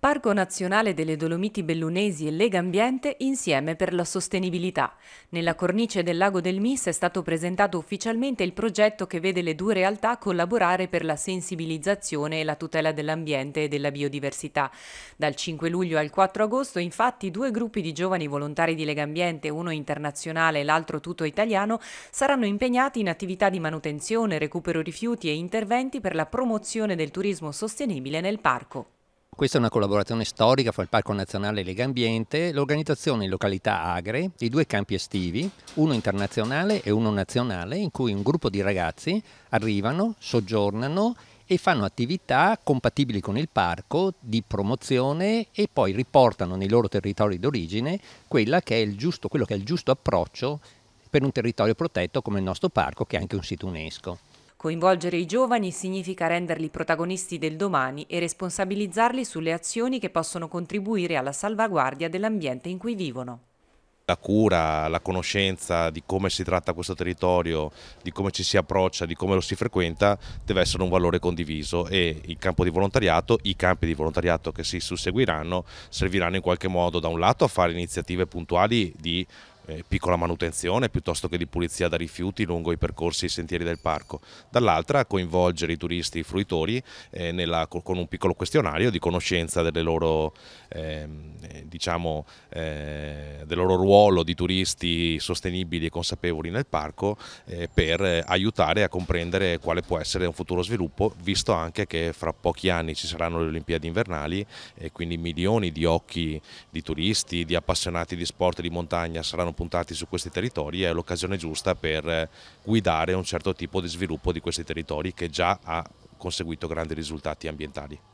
Parco Nazionale delle Dolomiti Bellunesi e Lega Ambiente insieme per la sostenibilità. Nella cornice del lago del Mis è stato presentato ufficialmente il progetto che vede le due realtà collaborare per la sensibilizzazione e la tutela dell'ambiente e della biodiversità. Dal 5 luglio al 4 agosto infatti due gruppi di giovani volontari di Lega Ambiente, uno internazionale e l'altro tutto italiano, saranno impegnati in attività di manutenzione, recupero rifiuti e interventi per la promozione del turismo sostenibile nel parco. Questa è una collaborazione storica fra il Parco Nazionale e Lega Ambiente, l'organizzazione in località Agre di due campi estivi, uno internazionale e uno nazionale, in cui un gruppo di ragazzi arrivano, soggiornano e fanno attività compatibili con il parco di promozione e poi riportano nei loro territori d'origine quello che è il giusto approccio per un territorio protetto come il nostro parco che è anche un sito UNESCO. Coinvolgere i giovani significa renderli protagonisti del domani e responsabilizzarli sulle azioni che possono contribuire alla salvaguardia dell'ambiente in cui vivono la cura, la conoscenza di come si tratta questo territorio, di come ci si approccia, di come lo si frequenta, deve essere un valore condiviso e il campo di volontariato, i campi di volontariato che si susseguiranno, serviranno in qualche modo da un lato a fare iniziative puntuali di eh, piccola manutenzione piuttosto che di pulizia da rifiuti lungo i percorsi e i sentieri del parco, dall'altra coinvolgere i turisti e i fruitori eh, nella, con un piccolo questionario di conoscenza delle loro, ehm, eh, diciamo, eh, del loro ruolo di turisti sostenibili e consapevoli nel parco eh, per aiutare a comprendere quale può essere un futuro sviluppo, visto anche che fra pochi anni ci saranno le Olimpiadi invernali e quindi milioni di occhi di turisti, di appassionati di sport di montagna saranno puntati su questi territori è l'occasione giusta per eh, guidare un certo tipo di sviluppo di questi territori che già ha conseguito grandi risultati ambientali.